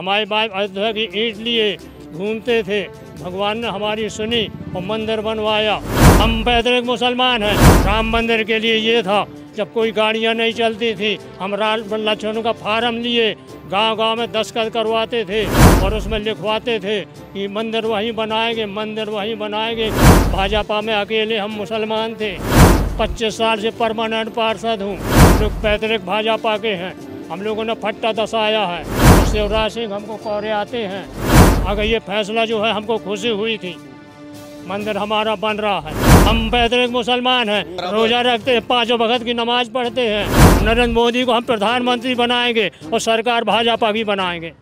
हमारे बाप अयोध्या की ईट लिए घूमते थे भगवान ने हमारी सुनी और मंदिर बनवाया हम पैतृक मुसलमान हैं राम मंदिर के लिए ये था जब कोई गाड़ियाँ नहीं चलती थी हम लक्ष्मण का फार्म लिए गांव गांव में दस्खत करवाते थे और उसमें लिखवाते थे कि मंदिर वहीं बनाएंगे मंदिर वहीं बनाएंगे भाजपा में अकेले हम मुसलमान थे 25 साल से परमानेंट पार्षद हूँ लोग पैतृक भाजपा के हैं हम लोगों ने फट्टा दसाया है शिवराज सिंह हमको कौरे आते हैं अगर ये फैसला जो है हमको खुशी हुई थी मंदिर हमारा बन रहा है हम बेहतरीन मुसलमान हैं रोजा रखते हैं पाँचों भगत की नमाज पढ़ते हैं नरेंद्र मोदी को हम प्रधानमंत्री बनाएंगे और सरकार भाजपा भी बनाएंगे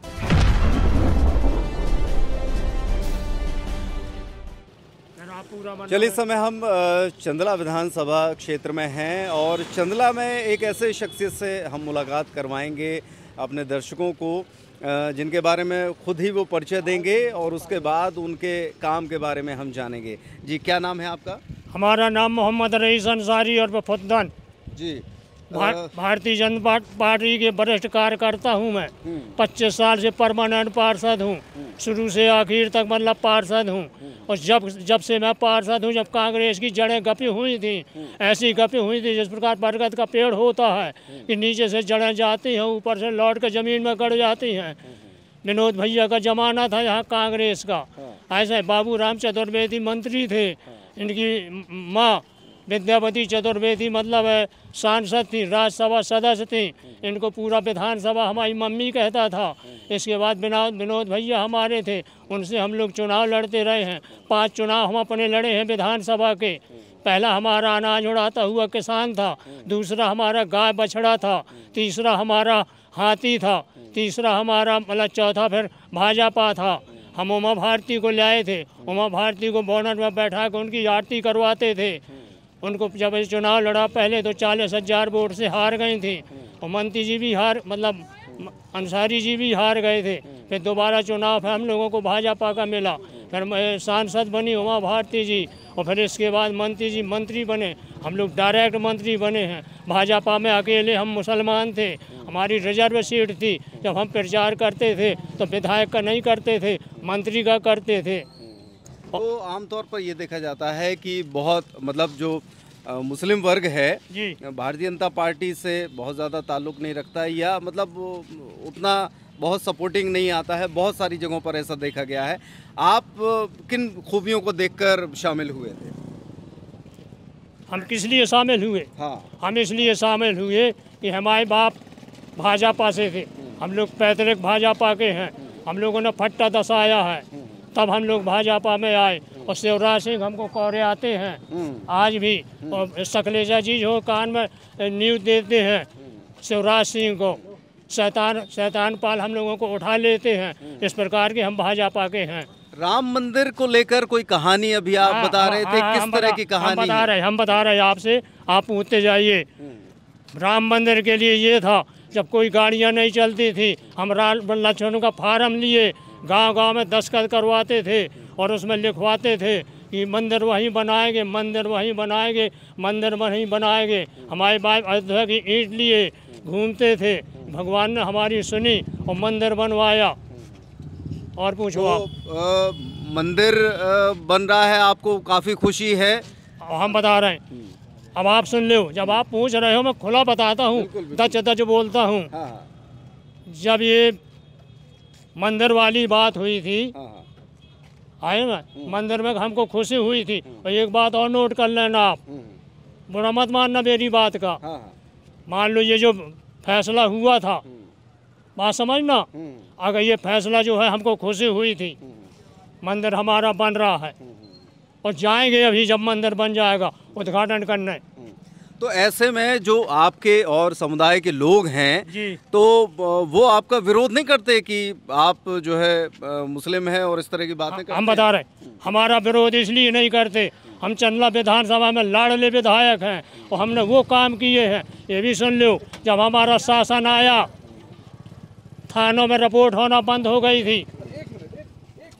चलिए इस समय हम चंदला विधानसभा क्षेत्र में हैं और चंदला में एक ऐसे शख्सियत से हम मुलाकात करवाएंगे अपने दर्शकों को जिनके बारे में खुद ही वो परिचय देंगे और उसके बाद उनके काम के बारे में हम जानेंगे जी क्या नाम है आपका हमारा नाम मोहम्मद रईस अंसारी और बफुद्दन जी भार, हाँ। भारतीय जनता पार्टी के वरिष्ठ कार्यकर्ता हूँ मैं हम्म। पच्चीस साल से परमानेंट पार्षद हूँ हम्म। शुरू से आखिर तक मतलब पार्षद हूँ हम्म। और जब जब से मैं पार्षद हूँ जब कांग्रेस की जड़ें गपी हुई थी ऐसी गपी हुई थी जिस प्रकार बरगद का पेड़ होता है कि नीचे से जड़ें जाती हैं ऊपर से लौट कर ज़मीन में गड़ जाती हैं विनोद भैया का जमाना था यहाँ कांग्रेस का हाँ। ऐसे बाबू राम चतुर्वेदी मंत्री थे हाँ। इनकी माँ विद्यापति चतुर्वेदी मतलब है सांसद थी राज्यसभा सदस्य थी इनको पूरा विधानसभा हमारी मम्मी कहता था इसके बाद विनोद विनोद भैया हमारे थे उनसे हम लोग चुनाव लड़ते रहे हैं पांच चुनाव हम अपने लड़े हैं विधानसभा के पहला हमारा अनाज उड़ाता हुआ किसान था दूसरा हमारा गाय बछड़ा था तीसरा हमारा हाथी था तीसरा हमारा मतलब चौथा फिर भाजपा था हम उमा भारती को लाए थे उमा भारती को बोनट में बैठा कर उनकी आरती करवाते थे उनको जब चुनाव लड़ा पहले तो चालीस हजार वोट से हार गए थे और मंत्री जी भी हार मतलब अंसारी जी भी हार गए थे फिर दोबारा चुनाव हम लोगों को भाजपा का मिला फिर सांसद बनी उमा भारती जी और फिर इसके बाद मंत्री जी मंत्री बने हम लोग डायरेक्ट मंत्री बने हैं भाजपा में अकेले हम मुसलमान थे हमारी रिजर्व सीट थी जब हम प्रचार करते थे तो विधायक का नहीं करते थे मंत्री का करते थे तो आमतौर पर ये देखा जाता है कि बहुत मतलब जो मुस्लिम वर्ग है भारतीय जनता पार्टी से बहुत ज़्यादा ताल्लुक नहीं रखता है या मतलब उतना बहुत सपोर्टिंग नहीं आता है बहुत सारी जगहों पर ऐसा देखा गया है आप किन खूबियों को देखकर शामिल हुए थे हम किस लिए शामिल हुए हाँ हम इसलिए शामिल हुए कि हमारे बाप भाजपा से थे हम्म। हम लोग पैतृक भाजपा के हैं हम्म। हम लोगों ने फट्टा दसाया है हम्म। तब हम लोग भाजपा में आए और शिवराज सिंह हमको कौरे आते हैं हम्म। आज भी हम्म। और सकलेजा जी जो कान में न्यूज देते हैं हम्म। शिवराज सिंह को शैतान शैतान पाल हम लोगों को उठा लेते हैं इस प्रकार के हम भाजपा के हैं राम मंदिर को लेकर कोई कहानी अभी आप आ, हाँ, बता रहे थे आ, हाँ, किस तरह की कहानी बता रहे हम बता रहे आपसे आप पूछते जाइए राम मंदिर के लिए ये था जब कोई गाड़ियाँ नहीं चलती थी हम राम लक्ष्मण का फार्म लिए गांव-गांव में दस्खत करवाते थे और उसमें लिखवाते थे कि मंदिर वहीं बनाएंगे मंदिर वहीं बनाएंगे मंदिर वहीं बनाएंगे हमारे बाप अयोध्या की ईट लिए घूमते थे भगवान ने हमारी सुनी और मंदिर बनवाया और पूछो आप तो, मंदिर बन रहा है आपको काफ़ी खुशी है हम बता रहे हैं अब आप सुन लो जब आप पूछ रहे हो मैं खुला बताता हूँ दच दच बोलता हूँ हाँ, हाँ। जब ये मंदिर वाली बात हुई थी हाँ, हाँ। आए ना हम्म। मंदिर में हमको खुशी हुई थी हम्म। और एक बात और नोट कर लेना आप हम्म। बुरा मत मानना मेरी बात का हाँ, मान लो ये जो फैसला हुआ था बात समझना अगर ये फैसला जो है हमको खुशी हुई थी मंदिर हमारा बन रहा है और जाएंगे अभी जब मंदिर बन जाएगा उद्घाटन करने तो ऐसे में जो आपके और समुदाय के लोग हैं जी तो वो आपका विरोध नहीं करते कि आप जो है मुस्लिम हैं और इस तरह की बातें करते हम बता रहे हमारा विरोध इसलिए नहीं करते हम चंदला विधानसभा में लाडले विधायक हैं और हमने वो काम किए हैं ये भी सुन लो जब हमारा शासन आया थानों में रिपोर्ट होना बंद हो गई थी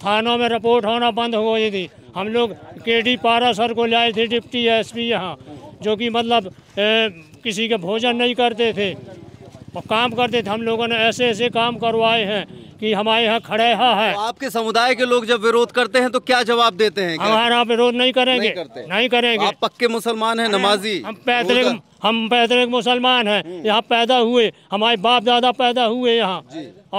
थानों में रिपोर्ट होना बंद हो गई थी हम लोग के डी पारा सर को लाए थे डिप्टी एसपी यहाँ जो कि मतलब ए, किसी के भोजन नहीं करते थे और काम करते थे हम लोगों ने ऐसे ऐसे काम करवाए हैं कि हमारे यहाँ खड़े हा है तो आपके समुदाय के लोग जब विरोध करते हैं तो क्या जवाब देते हैं यहाँ विरोध नहीं करेंगे नहीं, करते। नहीं करेंगे तो आप पक्के मुसलमान हैं नमाजी हम पैतृक हम पैतृक मुसलमान हैं हम्म। यहाँ पैदा हुए हमारे बाप दादा पैदा हुए यहाँ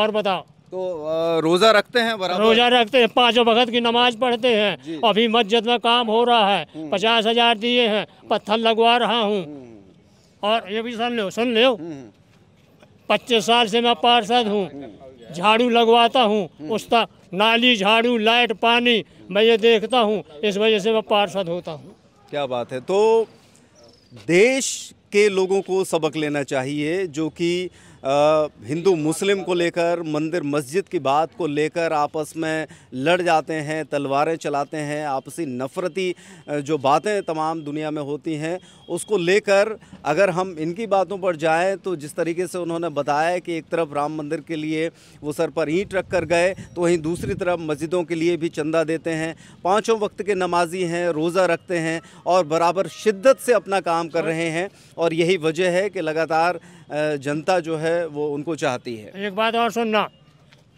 और बताओ तो रोज़ा रखते हैं बराबर रोज़ा रखते हैं पांचों वक्त की नमाज पढ़ते हैं अभी मस्जिद में काम हो रहा है हम्म। पचास हज़ार दिए हैं हम्म। पत्थर लगवा रहा हूँ हम्म। और ये भी सुन लो सुन लो पच्चीस साल से मैं पार्षद हूँ झाड़ू लगवाता हूँ उसका नाली झाड़ू लाइट पानी मैं ये देखता हूँ इस वजह से मैं पार्षद होता हूँ क्या बात है तो देश के लोगों को सबक लेना चाहिए जो कि हिंदू मुस्लिम को लेकर मंदिर मस्जिद की बात को लेकर आपस में लड़ जाते हैं तलवारें चलाते हैं आपसी नफ़रती जो बातें तमाम दुनिया में होती हैं उसको लेकर अगर हम इनकी बातों पर जाएं तो जिस तरीके से उन्होंने बताया कि एक तरफ राम मंदिर के लिए वो सर पर ईंट रख कर गए तो वहीं दूसरी तरफ मस्जिदों के लिए भी चंदा देते हैं पाँचों वक्त के नमाजी हैं रोज़ा रखते हैं और बराबर शिद्दत से अपना काम कर हाँ। रहे हैं और यही वजह है कि लगातार जनता जो है वो उनको चाहती है एक बात और सुनना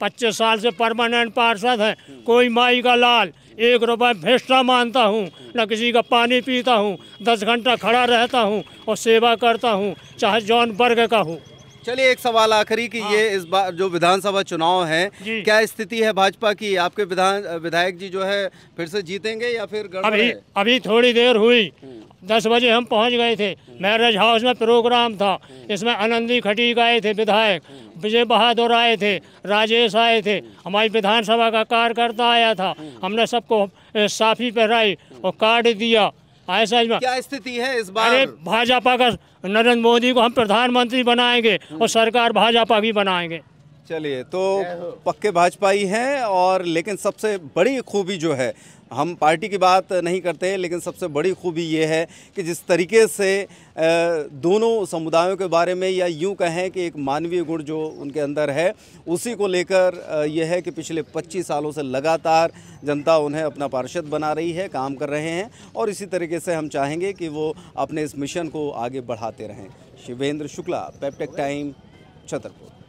पच्चीस साल से परमानेंट पार्षद है कोई माई का लाल एक रुपये भेष्टा मानता हूँ न किसी का पानी पीता हूँ दस घंटा खड़ा रहता हूँ और सेवा करता हूँ चाहे जौन वर्ग का हूँ चलिए एक सवाल आखिरी कि हाँ। ये इस बार जो विधानसभा चुनाव है क्या स्थिति है भाजपा की आपके विधान विधायक जी जो है फिर से जीतेंगे या फिर अभी अभी थोड़ी देर हुई हम्म। दस बजे हम पहुंच गए थे हम्म। मैरिज हाउस में प्रोग्राम था हम्म। इसमें आनंदी खटीक आए थे विधायक विजय बहादुर आए थे राजेश आए थे हमारी विधानसभा का कार्यकर्ता आया था हमने सबको साफी पहराई और कार्ड दिया हाँ, ऐसा क्या स्थिति है इस बार अरे भाजपा का नरेंद्र मोदी को हम प्रधानमंत्री बनाएंगे हम्म। और सरकार भाजपा भी बनाएंगे चलिए तो पक्के भाजपा ही हैं और लेकिन सबसे बड़ी खूबी जो है हम पार्टी की बात नहीं करते हैं लेकिन सबसे बड़ी खूबी ये है कि जिस तरीके से दोनों समुदायों के बारे में या यूं कहें कि एक मानवीय गुण जो उनके अंदर है उसी को लेकर यह है कि पिछले 25 सालों से लगातार जनता उन्हें अपना पार्षद बना रही है काम कर रहे हैं और इसी तरीके से हम चाहेंगे कि वो अपने इस मिशन को आगे बढ़ाते रहें शिवेंद्र शुक्ला पैपटेक टाइम छतरपुर